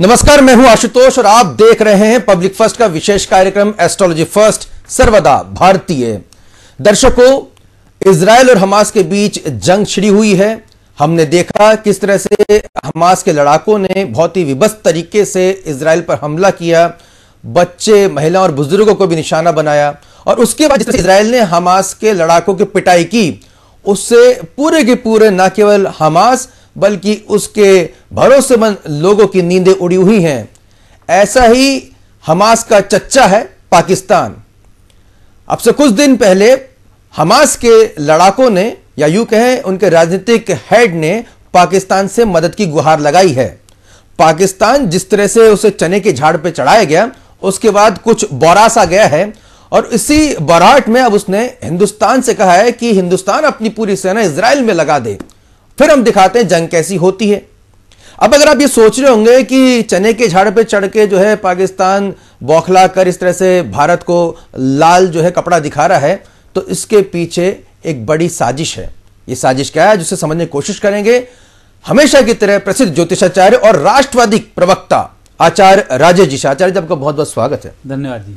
नमस्कार मैं हूं आशुतोष और आप देख रहे हैं पब्लिक फर्स्ट का विशेष कार्यक्रम एस्ट्रोलॉजी फर्स्ट सर्वदा भारतीय दर्शकों इसराइल और हमास के बीच जंग छिड़ी हुई है हमने देखा किस तरह से हमास के लड़ाकों ने बहुत ही विभस्त तरीके से इसराइल पर हमला किया बच्चे महिलाओं और बुजुर्गों को भी निशाना बनाया और उसके बाद जिस इसराइल ने हमास के लड़ाकों की पिटाई की उससे पूरे के पूरे न केवल हमास बल्कि उसके भरोसेमंद लोगों की नींदें उड़ी हुई हैं ऐसा ही हमास का चच्चा है पाकिस्तान अब से कुछ दिन पहले हमास के लड़ाकों ने या यूं कहें उनके राजनीतिक हेड ने पाकिस्तान से मदद की गुहार लगाई है पाकिस्तान जिस तरह से उसे चने के झाड़ पर चढ़ाया गया उसके बाद कुछ बौरास आ गया है और इसी बराहट में अब उसने हिंदुस्तान से कहा है कि हिंदुस्तान अपनी पूरी सेना इसराइल में लगा दे फिर हम दिखाते हैं जंग कैसी होती है अब अगर आप ये सोच रहे होंगे कि चने के झाड़ पे चढ़ के जो है पाकिस्तान बौखला कर इस तरह से भारत को लाल जो है कपड़ा दिखा रहा है तो इसके पीछे एक बड़ी साजिश है ये साजिश क्या है जिसे समझने की कोशिश करेंगे हमेशा की तरह प्रसिद्ध ज्योतिषाचार्य और राष्ट्रवादी प्रवक्ता आचार्य राजेश जी आचार्य जी आपका बहुत बहुत स्वागत है धन्यवाद जी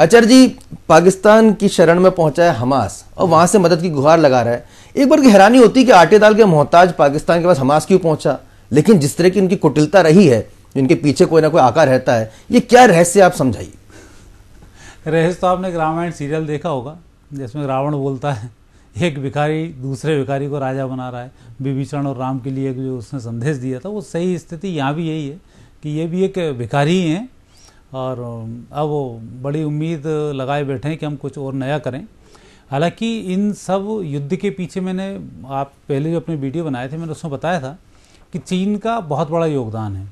अचर जी पाकिस्तान की शरण में पहुंचा है हमास और वहां से मदद की गुहार लगा रहा है एक बार की हैरानी होती कि आटे दाल के मोहताज पाकिस्तान के पास हमास क्यों पहुंचा लेकिन जिस तरह की उनकी कुटिलता रही है इनके पीछे कोई ना कोई आका रहता है ये क्या रहस्य आप समझाइए रहस्य तो आपने रामायण सीरियल देखा होगा जिसमें रावण बोलता है एक भिखारी दूसरे भिखारी को राजा बना रहा है विभीषण और राम के लिए जो उसने संदेश दिया था वो सही स्थिति यहाँ भी यही है कि ये भी एक भिखारी हैं और अब वो बड़ी उम्मीद लगाए बैठे हैं कि हम कुछ और नया करें हालांकि इन सब युद्ध के पीछे मैंने आप पहले जो अपने वीडियो बनाए थे मैंने उसमें बताया था कि चीन का बहुत बड़ा योगदान है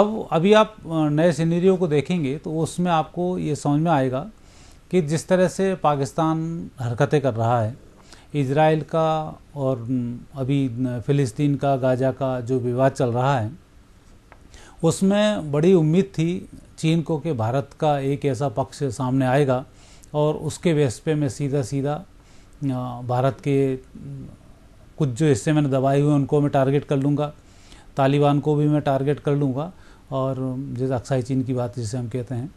अब अभी आप नए सीनरियो को देखेंगे तो उसमें आपको ये समझ में आएगा कि जिस तरह से पाकिस्तान हरकतें कर रहा है इसराइल का और अभी फ़िलिस्तीन का गाजा का जो विवाद चल रहा है उसमें बड़ी उम्मीद थी चीन को कि भारत का एक ऐसा पक्ष सामने आएगा और उसके पे मैं सीधा सीधा भारत के कुछ जो हिस्से मैंने दबाए हुए उनको मैं टारगेट कर लूँगा तालिबान को भी मैं टारगेट कर लूँगा और जैसे अक्साई चीन की बात जिसे हम कहते हैं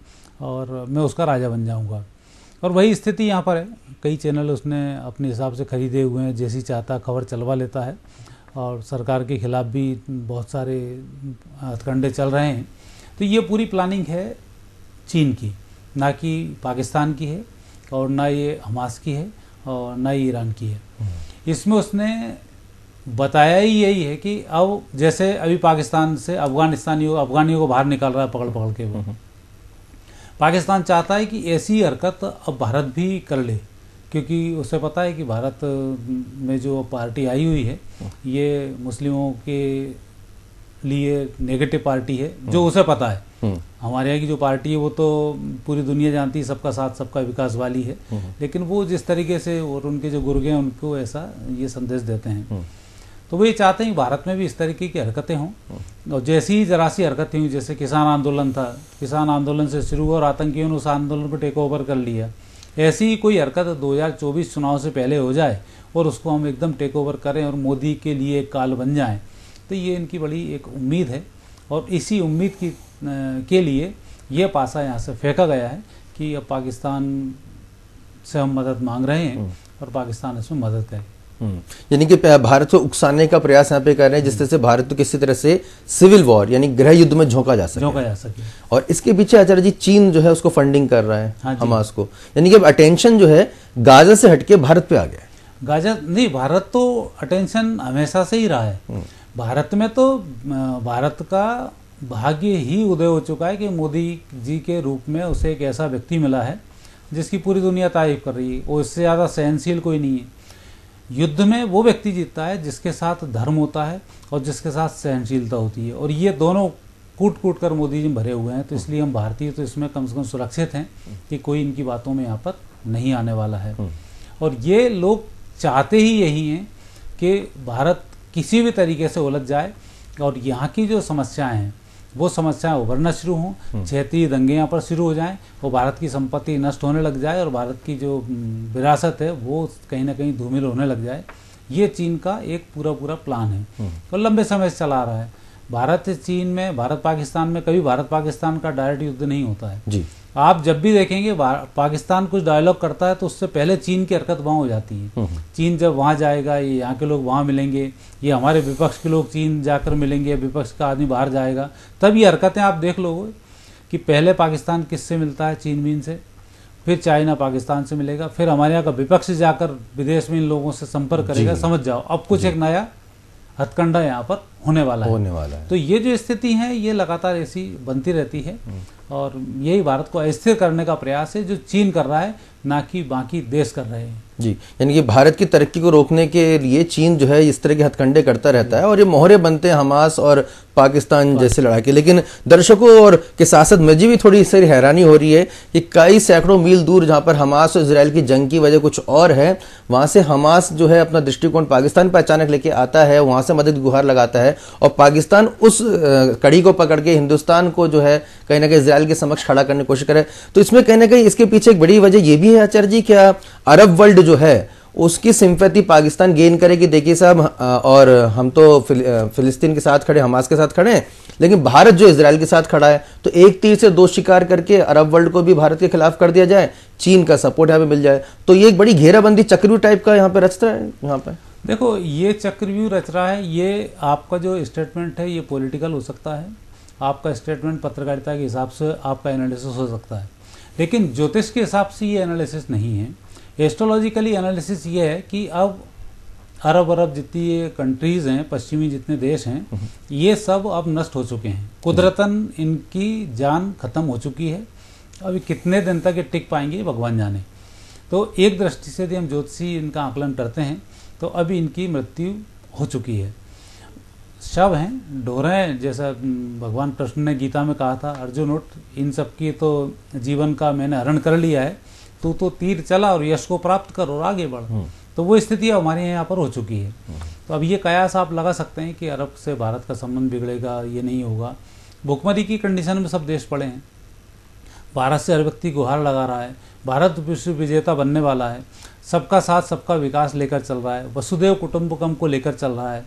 और मैं उसका राजा बन जाऊँगा और वही स्थिति यहाँ पर है कई चैनल उसने अपने हिसाब से खरीदे हुए हैं जैसी चाहता खबर चलवा लेता है और सरकार के खिलाफ भी बहुत सारे हथकंडे चल रहे हैं तो ये पूरी प्लानिंग है चीन की ना कि पाकिस्तान की है और ना ये हमास की है और ना ही ईरान की है हम्म। इसमें उसने बताया ही यही है कि अब जैसे अभी पाकिस्तान से अफगानिस्तानियों अफगानियों को बाहर निकाल रहा है पकड़ पकड़ के वो हम्म। पाकिस्तान चाहता है कि ऐसी हरकत अब भारत भी कर ले क्योंकि उसे पता है कि भारत में जो पार्टी आई हुई है ये मुस्लिमों के लिए नेगेटिव पार्टी है जो उसे पता है हम्म। हमारे यहाँ की जो पार्टी है वो तो पूरी दुनिया जानती है सबका साथ सबका विकास वाली है हम्म। लेकिन वो जिस तरीके से और उनके जो गुर्गे हैं उनको ऐसा ये संदेश देते हैं हम्म। तो वो ये चाहते हैं भारत में भी इस तरीके की हरकतें हों और जैसी ही जरा सी हरकतें हुई जैसे किसान आंदोलन था किसान आंदोलन से शुरू हुआ और आतंकियों ने उस आंदोलन को टेक ओवर कर लिया ऐसी ही कोई हरकत 2024 चुनाव से पहले हो जाए और उसको हम एकदम टेक ओवर करें और मोदी के लिए काल बन जाएं तो ये इनकी बड़ी एक उम्मीद है और इसी उम्मीद की के लिए ये पासा यहाँ से फेंका गया है कि अब पाकिस्तान से हम मदद मांग रहे हैं हम्म। और पाकिस्तान इसमें मदद करें हम्म। यानी कि भारत को उकसाने का प्रयास यहाँ पे कर रहे हैं जिस तरह से भारत को किसी तरह से सिविल वॉर यानी गृह युद्ध में झोंका जा सके झोंका जा सके और इसके पीछे आचार्य जी चीन जो है उसको फंडिंग कर रहा है हाँ हमास को यानी कि अब अटेंशन जो है गाजा से हटके भारत पे आ गया गाजा नहीं भारत तो अटेंशन हमेशा से ही रहा है हम्म। भारत में तो भारत का भाग्य ही उदय हो चुका है कि मोदी जी के रूप में उसे एक ऐसा व्यक्ति मिला है जिसकी पूरी दुनिया तारीफ कर रही है और इससे ज़्यादा सहनशील कोई नहीं है युद्ध में वो व्यक्ति जीतता है जिसके साथ धर्म होता है और जिसके साथ सहनशीलता होती है और ये दोनों कूट कूट कर मोदी जी भरे हुए हैं तो इसलिए हम भारतीय तो इसमें कम से कम सुरक्षित हैं कि कोई इनकी बातों में यहाँ पर नहीं आने वाला है हम्म। और ये लोग चाहते ही यही हैं कि भारत किसी भी तरीके से उलझ जाए और यहाँ की जो समस्याएं हैं वो समस्याएं उभरना शुरू हों क्षेत्रीय हम्म। दंगे यहाँ पर शुरू हो जाएं वो भारत की संपत्ति नष्ट होने लग जाए और भारत की जो हम्म, विरासत है वो कहीं ना कहीं धूमिल होने लग जाए ये चीन का एक पूरा पूरा प्लान है और हम्म। तो लंबे समय से चला रहा है भारत चीन में भारत पाकिस्तान में कभी भारत पाकिस्तान का डायरेक्ट युद्ध नहीं होता है जी आप जब भी देखेंगे पाकिस्तान कुछ डायलॉग करता है तो उससे पहले चीन की हरकत वहाँ हो जाती है हम्म, हम्म। चीन जब वहाँ जाएगा ये यहाँ के लोग वहाँ मिलेंगे ये हमारे विपक्ष के लोग चीन जाकर मिलेंगे विपक्ष का आदमी बाहर जाएगा तब ये हरकतें आप देख लोगे कि पहले पाकिस्तान किससे मिलता है चीन मीन से फिर चाइना पाकिस्तान से मिलेगा फिर हमारे यहाँ का विपक्ष जाकर विदेश में इन लोगों से संपर्क करेगा समझ जाओ अब कुछ एक नया हथकंडा यहाँ पर होने वाला होने है होने वाला है तो ये जो स्थिति है ये लगातार ऐसी बनती रहती है हम्म। और यही भारत को अस्थिर करने का प्रयास है जो चीन कर रहा है ना कि बाकी देश कर रहे हैं जी यानी कि भारत की तरक्की को रोकने के लिए चीन जो है इस तरह के हथकंडे करता रहता है और ये मोहरे बनते हैं हमास और पाकिस्तान जैसे लड़ाके लेकिन दर्शकों और के साथ साथ मुझे भी थोड़ी इससे हैरानी हो रही है कि कई सैकड़ों मील दूर जहाँ पर हमास और इसराइल की जंग की वजह कुछ और है वहाँ से हमास जो है अपना दृष्टिकोण पाकिस्तान पर अचानक लेके आता है वहाँ से मदद गुहार लगाता है और पाकिस्तान उस कड़ी को पकड़ के हिंदुस्तान को जो है कहीं ना कहीं इसराइल के समक्ष खड़ा करने की कोशिश करे तो इसमें कहने ना कहीं इसके पीछे एक बड़ी वजह यह भी है आचार्य जी क्या अरब वर्ल्ड जो है उसकी सिंपति पाकिस्तान गेन करे कि देखिए साहब और हम तो फिल, फिलिस्तीन के साथ खड़े हमास के साथ खड़े हैं लेकिन भारत जो इसराइल के साथ खड़ा है तो एक तीर से दो शिकार करके अरब वर्ल्ड को भी भारत के खिलाफ कर दिया जाए चीन का सपोर्ट यहाँ पे मिल जाए तो ये एक बड़ी घेराबंदी चक्रव्यू टाइप का यहाँ पे रच रहा है यहाँ पे देखो ये चक्रव्यू रच रहा है ये आपका जो स्टेटमेंट है ये पॉलिटिकल हो सकता है आपका स्टेटमेंट पत्रकारिता के हिसाब से आपका एनालिसिस हो सकता है लेकिन ज्योतिष के हिसाब से ये एनालिसिस नहीं है एस्ट्रोलॉजिकली एनालिसिस ये है कि अब अरब अरब जितनी ये कंट्रीज़ हैं पश्चिमी जितने देश हैं हम्म। ये सब अब नष्ट हो चुके हैं कुदरतन इनकी जान खत्म हो चुकी है अभी कितने दिन तक ये टिक पाएंगे भगवान जाने तो एक दृष्टि से यदि हम ज्योतिषी इनका आकलन करते हैं तो अभी इनकी मृत्यु हो चुकी है शव हैं हैं जैसा भगवान कृष्ण ने गीता में कहा था अर्जुन उठ इन सब की तो जीवन का मैंने हरण कर लिया है तू तो तीर चला और यश को प्राप्त कर और आगे बढ़ हम्म। तो वो स्थिति हमारे यहाँ पर हो चुकी है हम्म। तो अब ये कयास आप लगा सकते हैं कि अरब से भारत का संबंध बिगड़ेगा ये नहीं होगा भुखमरी की कंडीशन में सब देश पड़े हैं भारत से हर व्यक्ति गुहार लगा रहा है भारत विश्व विजेता बनने वाला है सबका साथ सबका विकास लेकर चल रहा है वसुदेव कुटुंबकम को लेकर चल रहा है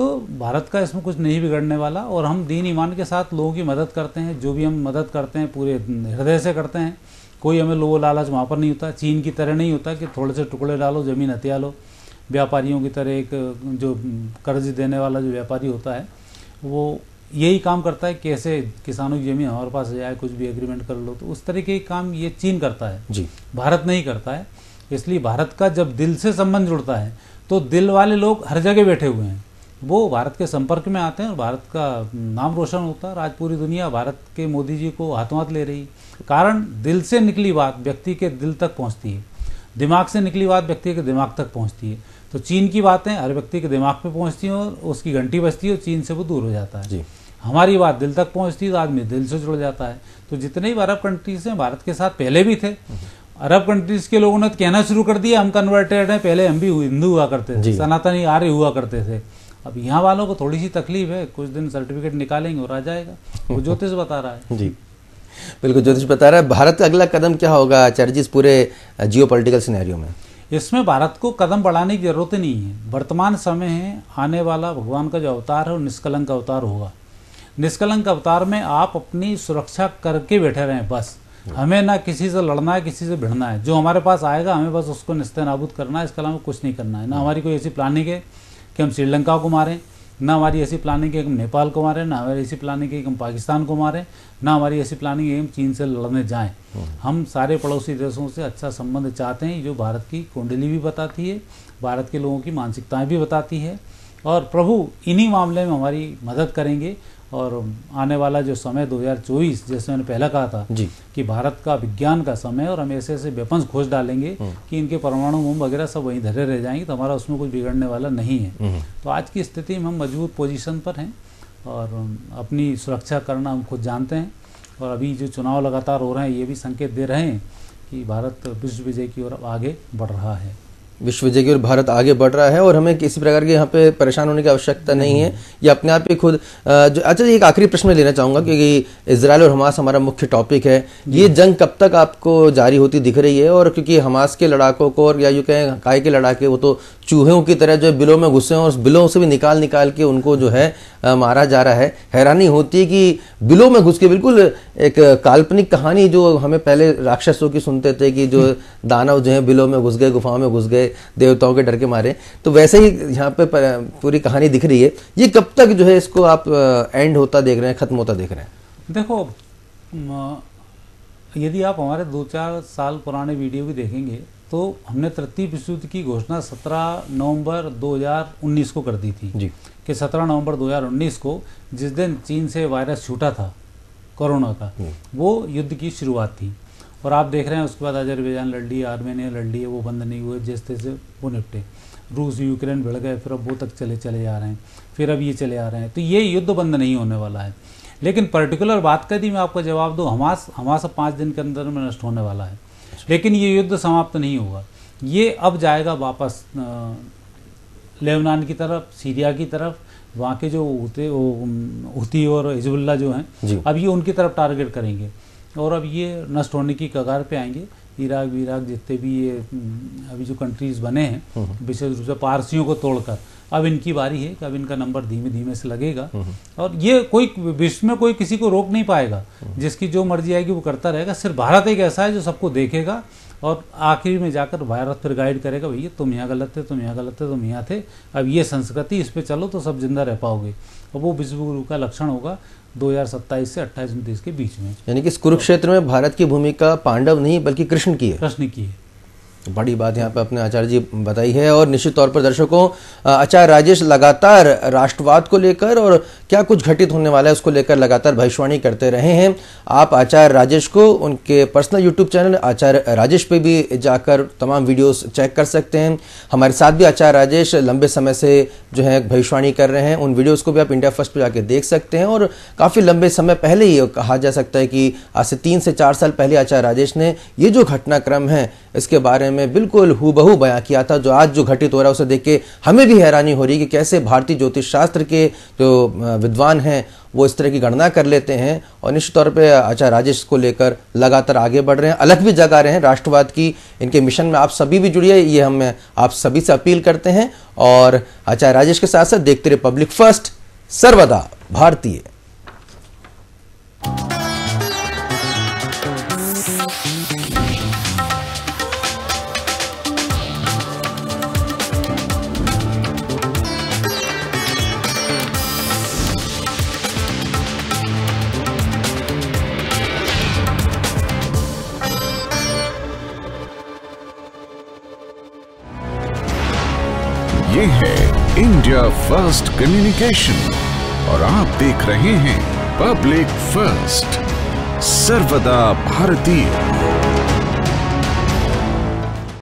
तो भारत का इसमें कुछ नहीं बिगड़ने वाला और हम दीन ईमान के साथ लोगों की मदद करते हैं जो भी हम मदद करते हैं पूरे हृदय से करते हैं कोई हमें लोगों लालच वहाँ पर नहीं होता चीन की तरह नहीं होता कि थोड़े से टुकड़े डालो ज़मीन हथिया लो व्यापारियों की तरह एक जो कर्ज देने वाला जो व्यापारी होता है वो यही काम करता है कैसे किसानों की जमीन हमारे पास जाए कुछ भी एग्रीमेंट कर लो तो उस तरीके का काम ये चीन करता है जी भारत नहीं करता है इसलिए भारत का जब दिल से संबंध जुड़ता है तो दिल वाले लोग हर जगह बैठे हुए हैं वो भारत के संपर्क में आते हैं और भारत का नाम रोशन होता है आज पूरी दुनिया भारत के मोदी जी को हाथों हाथ ले रही कारण दिल से निकली बात व्यक्ति के दिल तक पहुंचती है दिमाग से निकली बात व्यक्ति के दिमाग तक पहुंचती है तो चीन की बातें हर व्यक्ति के दिमाग पे पहुंचती हैं और उसकी घंटी बजती है और चीन से वो दूर हो जाता है जी। हमारी बात दिल तक पहुंचती है तो आदमी दिल से जुड़ जाता है तो जितने भी अरब कंट्रीज हैं भारत के साथ पहले भी थे हम्म। अरब कंट्रीज के लोगों ने तो कहना शुरू कर दिया हम कन्वर्टेड हैं पहले हम भी हिंदू हुआ करते थे सनातनी आर्य हुआ करते थे अब यहाँ वालों को थोड़ी सी तकलीफ है कुछ दिन सर्टिफिकेट निकालेंगे और आ जाएगा वो ज्योतिष बता रहा है जी बिल्कुल ज्योतिष बता रहा है भारत का अगला कदम क्या होगा आचार्य जी पूरे जियो पोलिटिकल में इसमें भारत को कदम बढ़ाने की जरूरत नहीं है वर्तमान समय है आने वाला भगवान का जो अवतार है वो निष्कलंक अवतार होगा निष्कलंक अवतार में आप अपनी सुरक्षा करके बैठे रहें बस हाँ। हमें ना किसी से लड़ना है किसी से भिड़ना है जो हमारे पास आएगा हमें बस उसको निस्ते करना है इसके अलावा कुछ नहीं करना है ना हाँ। हमारी कोई ऐसी प्लानिंग है कि हम श्रीलंका को मारें ना हमारी ऐसी प्लानिंग है कि हम नेपाल को मारें ना हमारी ऐसी प्लानिंग है कि हम पाकिस्तान को मारें ना हमारी ऐसी प्लानिंग है कि हम चीन से लड़ने जाएं हम सारे पड़ोसी देशों से अच्छा संबंध चाहते हैं जो भारत की कुंडली भी बताती है भारत के लोगों की मानसिकताएं भी बताती है और प्रभु इन्हीं मामले में हमारी मदद करेंगे और आने वाला जो समय 2024 जैसे मैंने पहला कहा था जी। कि भारत का विज्ञान का समय और हम ऐसे ऐसे वेपन्स खोज डालेंगे हम्म। कि इनके परमाणु बम वगैरह सब वहीं धरे रह जाएंगे तो हमारा उसमें कुछ बिगड़ने वाला नहीं है हम्म। तो आज की स्थिति में हम मजबूत पोजीशन पर हैं और अपनी सुरक्षा करना हम खुद जानते हैं और अभी जो चुनाव लगातार हो रहे हैं ये भी संकेत दे रहे हैं कि भारत विश्व विजय की ओर आगे बढ़ रहा है विश्व जगह और भारत आगे बढ़ रहा है और हमें किसी प्रकार की यहाँ पे परेशान होने की आवश्यकता नहीं है या अपने आप ही खुद जो अच्छा एक आखिरी प्रश्न लेना चाहूंगा क्योंकि इसराइल और हमास हमारा मुख्य टॉपिक है ये जंग कब तक आपको जारी होती दिख रही है और क्योंकि हमास के लड़ाकों को और या यू कहें काय के लड़ाके वो तो चूहों की तरह जो बिलों में घुसे हैं और बिलों से भी निकाल निकाल के उनको जो है मारा जा रहा है हैरानी होती है कि बिलो में घुस के बिल्कुल एक काल्पनिक कहानी जो हमें पहले राक्षसों की सुनते थे कि जो दानव जो है बिलो में घुस गए गुफाओं में घुस गए देवताओं के डर के मारे तो वैसे ही यहाँ पे पूरी कहानी दिख रही है ये कब तक जो है इसको आप एंड होता देख रहे हैं खत्म होता देख रहे हैं देखो यदि आप हमारे दो चार साल पुराने वीडियो भी देखेंगे तो हमने तृतीय विश्वयुद्ध की घोषणा 17 नवंबर 2019 को कर दी थी जी कि 17 नवंबर 2019 को जिस दिन चीन से वायरस छूटा था कोरोना का हम्म। वो युद्ध की शुरुआत थी और आप देख रहे हैं उसके बाद अजरबैजान लड़ ली आर्मेनिया लड़ लिए वो बंद नहीं हुए जिस तरह से वो निपटे रूस यूक्रेन भिड़ गए फिर अब वो तक चले चले जा रहे हैं फिर अब ये चले आ रहे हैं तो ये युद्ध बंद नहीं होने वाला है लेकिन पर्टिकुलर बात कर दी मैं आपका जवाब दूँ हमास हमासा पाँच दिन के अंदर में नष्ट होने वाला है लेकिन ये युद्ध समाप्त नहीं हुआ ये अब जाएगा वापस लेबनान की तरफ सीरिया की तरफ वहाँ के जो वो हुती और हिजबुल्ला जो हैं अब ये उनकी तरफ टारगेट करेंगे और अब ये नष्ट होने की कगार पे आएंगे इराक विराक जितने भी ये हम्म, अभी जो कंट्रीज बने हैं हम्म। विशेष रूप से पारसियों को तोड़कर अब इनकी बारी है कि अब इनका नंबर धीमे धीमे से लगेगा हम्म। और ये कोई विश्व में कोई किसी को रोक नहीं पाएगा जिसकी जो मर्जी आएगी वो करता रहेगा सिर्फ भारत एक ऐसा है जो सबको देखेगा और आखिर में जाकर भारत फिर गाइड करेगा भैया तुम यहाँ गलत थे तुम यहाँ गलत थे तुम यहाँ थे अब ये संस्कृति इस पर चलो तो सब जिंदा रह पाओगे और वो विश्वगुरु का लक्षण होगा सत्ताईस से अट्ठाईस उन्तीस के बीच में यानी कि कुरुक्षेत्र में भारत की भूमिका पांडव नहीं बल्कि कृष्ण की है कृष्ण की है बड़ी बात यहाँ पर अपने आचार्य जी बताई है और निश्चित तौर पर दर्शकों आचार्य राजेश लगातार राष्ट्रवाद को लेकर और क्या कुछ घटित होने वाला है उसको लेकर लगातार भविष्यवाणी करते रहे हैं आप आचार्य राजेश को उनके personal YouTube channel Acharya Rajesh पे भी जाकर तमाम वीडियोस चेक कर सकते हैं हमारे साथ भी आचार्य राजेश लंबे समय से जो है भविष्यवाणी कर रहे हैं उन वीडियोज़ को भी आप इंडिया फर्स्ट पर जाकर देख सकते हैं और काफ़ी लंबे समय पहले ही कहा जा सकता है कि आज से तीन से चार साल पहले आचार्य राजेश ने ये जो घटनाक्रम है इसके बारे में बिल्कुल हुबहू बयां किया था जो आज जो घटित हो रहा है उसे देख के हमें भी हैरानी हो रही है कि कैसे भारतीय ज्योतिष शास्त्र के जो विद्वान हैं वो इस तरह की गणना कर लेते हैं और निश्चित तौर पर आचार्य अच्छा, राजेश को लेकर लगातार आगे बढ़ रहे हैं अलग भी जगा रहे हैं राष्ट्रवाद की इनके मिशन में आप सभी भी जुड़िए ये हम आप सभी से अपील करते हैं और आचार्य अच्छा, राजेश के साथ साथ देखते रहे पब्लिक फर्स्ट सर्वदा भारतीय इंडिया फर्स्ट कम्युनिकेशन और आप देख रहे हैं पब्लिक फर्स्ट सर्वदा भारतीय